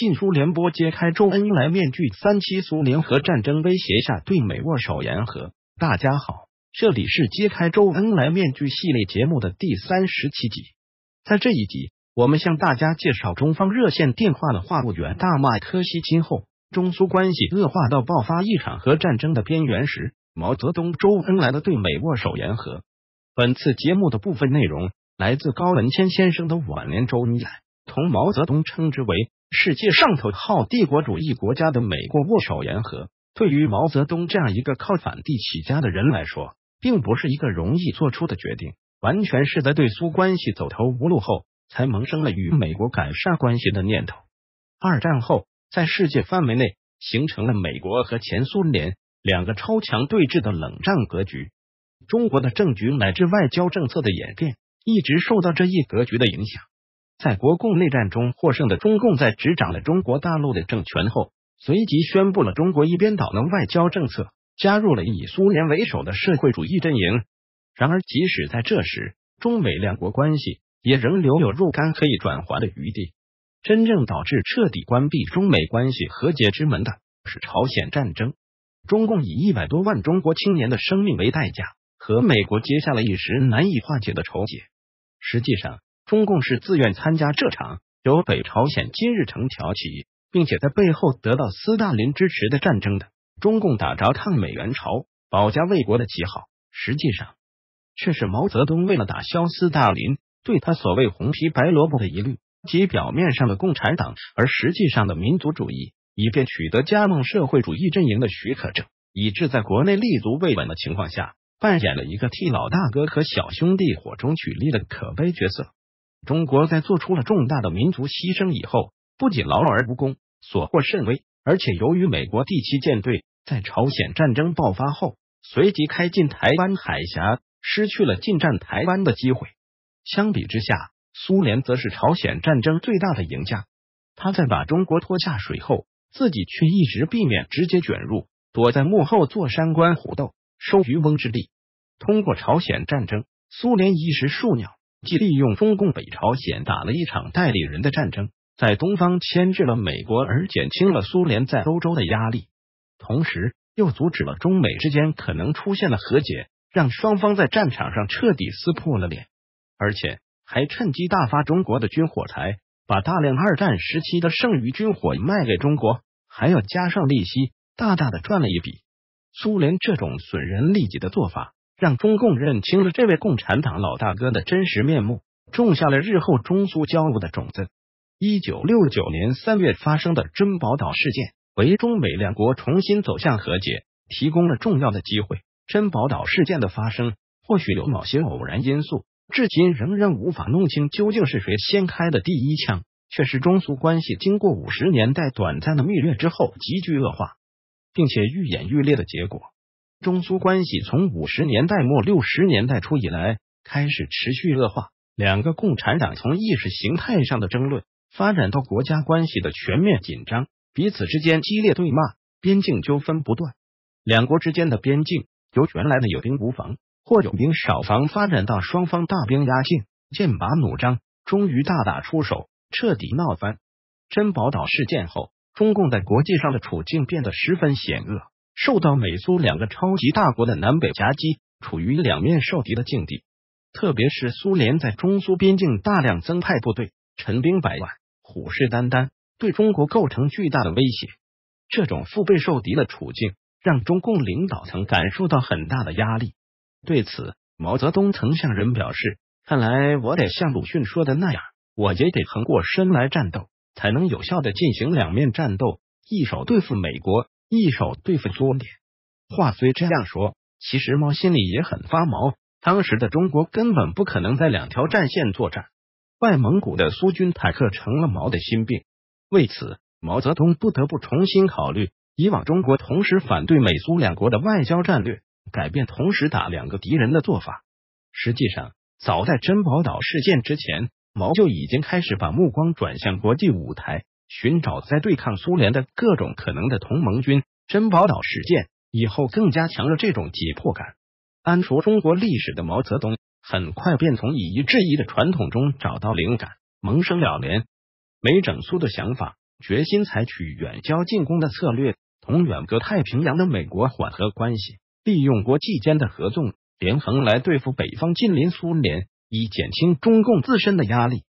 《晋书》联播揭开周恩来面具，三七苏联合战争威胁下对美握手言和。大家好，这里是揭开周恩来面具系列节目的第三十七集。在这一集，我们向大家介绍中方热线电话的话务员大骂柯西金后，中苏关系恶化到爆发一场核战争的边缘时，毛泽东、周恩来的对美握手言和。本次节目的部分内容来自高文谦先生的《晚年周恩来》。同毛泽东称之为世界上头号帝国主义国家的美国握手言和，对于毛泽东这样一个靠反帝起家的人来说，并不是一个容易做出的决定。完全是在对苏关系走投无路后，才萌生了与美国改善关系的念头。二战后，在世界范围内形成了美国和前苏联两个超强对峙的冷战格局。中国的政局乃至外交政策的演变，一直受到这一格局的影响。在国共内战中获胜的中共，在执掌了中国大陆的政权后，随即宣布了中国一边倒的外交政策，加入了以苏联为首的社会主义阵营。然而，即使在这时，中美两国关系也仍留有若干可以转圜的余地。真正导致彻底关闭中美关系和解之门的，是朝鲜战争。中共以一百多万中国青年的生命为代价，和美国结下了一时难以化解的仇结。实际上。中共是自愿参加这场由北朝鲜金日成挑起，并且在背后得到斯大林支持的战争的。中共打着抗美援朝、保家卫国的旗号，实际上却是毛泽东为了打消斯大林对他所谓“红皮白萝卜”的疑虑及表面上的共产党而实际上的民族主义，以便取得加盟社会主义阵营的许可证，以致在国内立足未稳的情况下，扮演了一个替老大哥和小兄弟火中取栗的可悲角色。中国在做出了重大的民族牺牲以后，不仅劳而无功，所获甚微，而且由于美国第七舰队在朝鲜战争爆发后随即开进台湾海峡，失去了进占台湾的机会。相比之下，苏联则是朝鲜战争最大的赢家。他在把中国拖下水后，自己却一直避免直接卷入，躲在幕后坐山观虎斗，收渔翁之利。通过朝鲜战争，苏联一时树鸟。既利用中共北朝鲜打了一场代理人的战争，在东方牵制了美国，而减轻了苏联在欧洲的压力，同时又阻止了中美之间可能出现的和解，让双方在战场上彻底撕破了脸，而且还趁机大发中国的军火财，把大量二战时期的剩余军火卖给中国，还要加上利息，大大的赚了一笔。苏联这种损人利己的做法。让中共认清了这位共产党老大哥的真实面目，种下了日后中苏交恶的种子。一九六九年三月发生的珍宝岛事件，为中美两国重新走向和解提供了重要的机会。珍宝岛事件的发生，或许有某些偶然因素，至今仍然无法弄清究竟是谁先开的第一枪，却是中苏关系经过五十年代短暂的蜜月之后急剧恶化，并且愈演愈烈的结果。中苏关系从五十年代末六十年代初以来开始持续恶化，两个共产党从意识形态上的争论发展到国家关系的全面紧张，彼此之间激烈对骂，边境纠纷不断。两国之间的边境由原来的有兵无防或有兵少防发展到双方大兵压境，剑拔弩张，终于大打出手，彻底闹翻。珍宝岛事件后，中共在国际上的处境变得十分险恶。受到美苏两个超级大国的南北夹击，处于两面受敌的境地。特别是苏联在中苏边境大量增派部队，陈兵百万，虎视眈眈，对中国构成巨大的威胁。这种腹背受敌的处境，让中共领导层感受到很大的压力。对此，毛泽东曾向人表示：“看来我得像鲁迅说的那样，我也得横过身来战斗，才能有效的进行两面战斗，一手对付美国。”一手对付苏联。话虽这样说，其实毛心里也很发毛。当时的中国根本不可能在两条战线作战。外蒙古的苏军坦克成了毛的心病，为此毛泽东不得不重新考虑以往中国同时反对美苏两国的外交战略，改变同时打两个敌人的做法。实际上，早在珍宝岛事件之前，毛就已经开始把目光转向国际舞台。寻找在对抗苏联的各种可能的同盟军，珍宝岛事件以后更加强了这种紧迫感。安熟中国历史的毛泽东，很快便从以夷制夷的传统中找到灵感，萌生了联美整苏的想法，决心采取远交近攻的策略，同远隔太平洋的美国缓和关系，利用国际间的合纵连横来对付北方近邻苏联，以减轻中共自身的压力。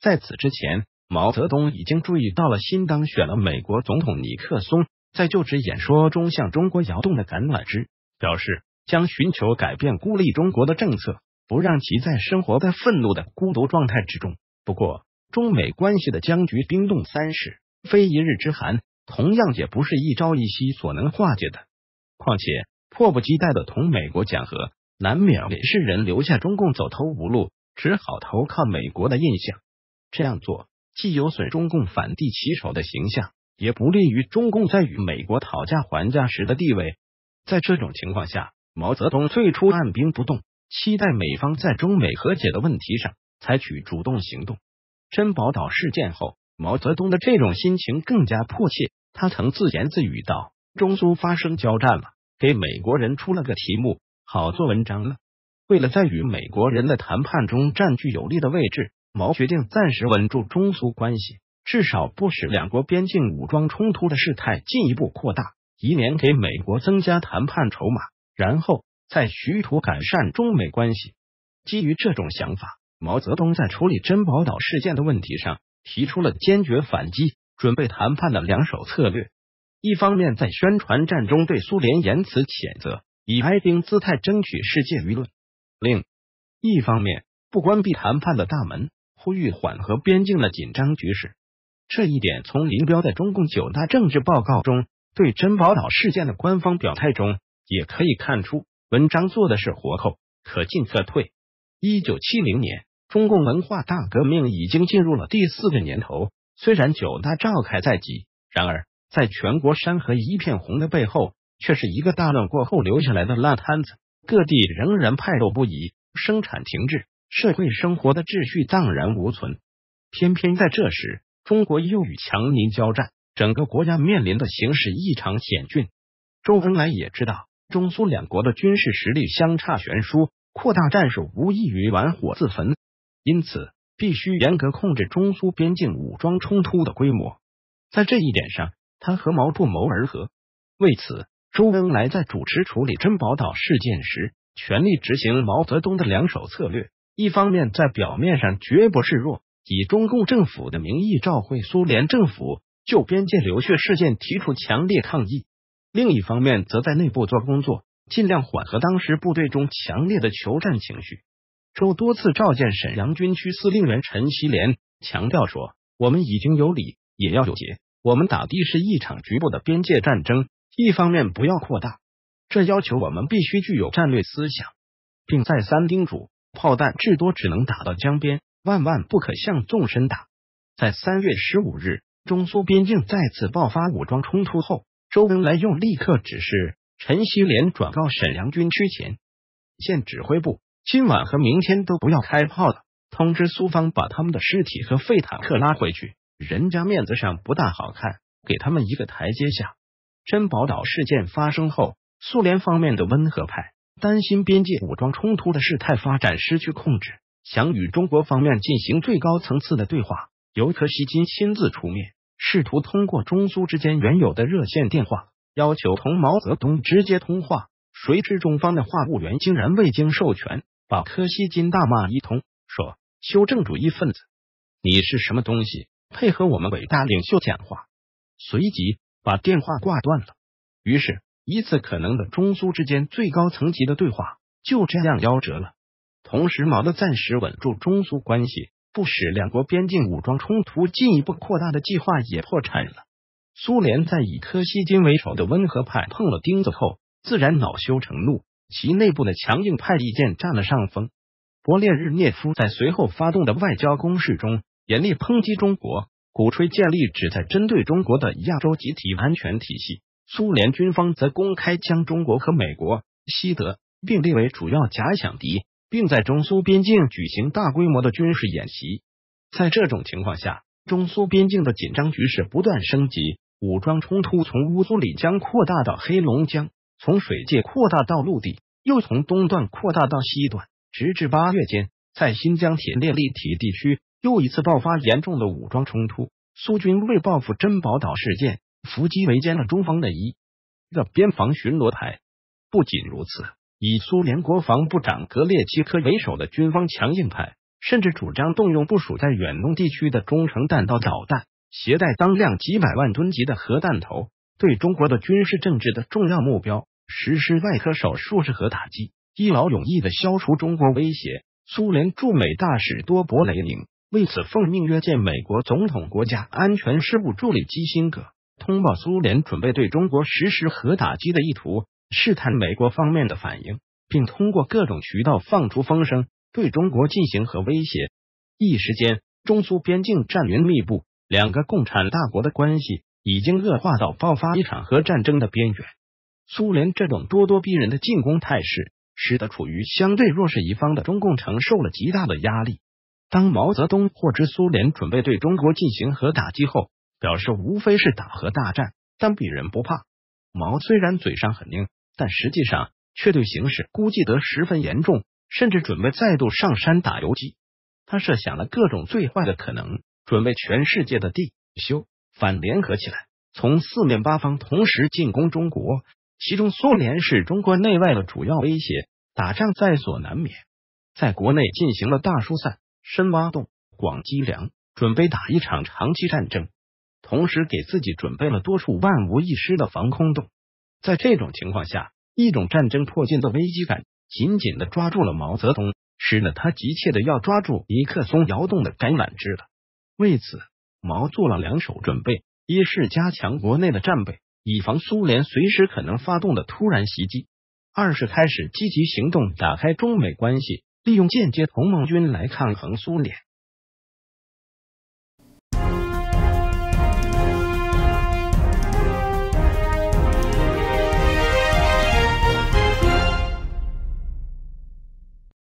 在此之前。毛泽东已经注意到了新当选了美国总统尼克松在就职演说中向中国摇动的橄榄枝，表示将寻求改变孤立中国的政策，不让其在生活在愤怒的孤独状态之中。不过，中美关系的僵局冰冻三尺，非一日之寒，同样也不是一朝一夕所能化解的。况且，迫不及待的同美国讲和，难免给世人留下中共走投无路，只好投靠美国的印象。这样做。既有损中共反帝旗手的形象，也不利于中共在与美国讨价还价时的地位。在这种情况下，毛泽东最初按兵不动，期待美方在中美和解的问题上采取主动行动。珍宝岛事件后，毛泽东的这种心情更加迫切。他曾自言自语道：“中苏发生交战了，给美国人出了个题目，好做文章了。”为了在与美国人的谈判中占据有利的位置。毛决定暂时稳住中苏关系，至少不使两国边境武装冲突的事态进一步扩大，以免给美国增加谈判筹码，然后再徐图改善中美关系。基于这种想法，毛泽东在处理珍宝岛事件的问题上提出了坚决反击、准备谈判的两手策略：一方面在宣传战中对苏联言辞谴责，以哀兵姿态争取世界舆论；另一方面不关闭谈判的大门。呼吁缓和边境的紧张局势，这一点从林彪的中共九大政治报告中对珍宝岛事件的官方表态中也可以看出。文章做的是活扣，可进可退。一九七零年，中共文化大革命已经进入了第四个年头，虽然九大召开在即，然而在全国山河一片红的背后，却是一个大乱过后留下来的烂摊子，各地仍然派落不已，生产停滞。社会生活的秩序荡然无存，偏偏在这时，中国又与强邻交战，整个国家面临的形势异常险峻。周恩来也知道中苏两国的军事实力相差悬殊，扩大战事无异于玩火自焚，因此必须严格控制中苏边境武装冲突的规模。在这一点上，他和毛不谋而合。为此，周恩来在主持处理珍宝岛事件时，全力执行毛泽东的两手策略。一方面在表面上绝不示弱，以中共政府的名义召回苏联政府，就边界流血事件提出强烈抗议；另一方面则在内部做工作，尽量缓和当时部队中强烈的求战情绪。周多次召见沈阳军区司令员陈锡联，强调说：“我们已经有理，也要有节。我们打的是一场局部的边界战争，一方面不要扩大，这要求我们必须具有战略思想，并再三叮嘱。”炮弹至多只能打到江边，万万不可向纵深打。在三月十五日中苏边境再次爆发武装冲突后，周恩来又立刻指示陈锡联转告沈阳军区前线指挥部：今晚和明天都不要开炮了。通知苏方把他们的尸体和废坦克拉回去，人家面子上不大好看，给他们一个台阶下。珍宝岛事件发生后，苏联方面的温和派。担心边界武装冲突的事态发展失去控制，想与中国方面进行最高层次的对话，由柯西金亲自出面，试图通过中苏之间原有的热线电话，要求同毛泽东直接通话。谁知中方的话务员竟然未经授权，把柯西金大骂一通，说“修正主义分子，你是什么东西，配合我们伟大领袖讲话？”随即把电话挂断了。于是。一次可能的中苏之间最高层级的对话就这样夭折了。同时，毛的暂时稳住中苏关系，不使两国边境武装冲突进一步扩大的计划也破产了。苏联在以柯西金为首的温和派碰了钉子后，自然恼羞成怒，其内部的强硬派意见占了上风。勃列日涅夫在随后发动的外交攻势中，严厉抨击中国，鼓吹建立旨在针对中国的亚洲集体安全体系。苏联军方则公开将中国和美国、西德并列为主要假想敌，并在中苏边境举行大规模的军事演习。在这种情况下，中苏边境的紧张局势不断升级，武装冲突从乌苏里江扩大到黑龙江，从水界扩大到陆地，又从东段扩大到西段，直至八月间，在新疆铁链立体地区又一次爆发严重的武装冲突。苏军为报复珍宝岛事件。伏击围歼了中方的一个边防巡逻台。不仅如此，以苏联国防部长格列奇科为首的军方强硬派，甚至主张动用部署在远东地区的中程弹道导弹，携带当量几百万吨级的核弹头，对中国的军事政治的重要目标实施外科手术式核打击，一劳永逸的消除中国威胁。苏联驻美大使多勃雷宁为此奉命约见美国总统国家安全事务助理基辛格。通报苏联准备对中国实施核打击的意图，试探美国方面的反应，并通过各种渠道放出风声，对中国进行核威胁。一时间，中苏边境战云密布，两个共产大国的关系已经恶化到爆发一场核战争的边缘。苏联这种咄咄逼人的进攻态势，使得处于相对弱势一方的中共承受了极大的压力。当毛泽东获知苏联准备对中国进行核打击后，表示无非是打和大战，但鄙人不怕。毛虽然嘴上很硬，但实际上却对形势估计得十分严重，甚至准备再度上山打游击。他设想了各种最坏的可能，准备全世界的地修反联合起来，从四面八方同时进攻中国。其中，苏联是中国内外的主要威胁，打仗在所难免。在国内进行了大疏散、深挖洞、广积粮，准备打一场长期战争。同时，给自己准备了多处万无一失的防空洞。在这种情况下，一种战争迫近的危机感紧紧的抓住了毛泽东，使得他急切的要抓住尼克松摇动的橄榄枝了。为此，毛做了两手准备：一是加强国内的战备，以防苏联随时可能发动的突然袭击；二是开始积极行动，打开中美关系，利用间接同盟军来抗衡苏联。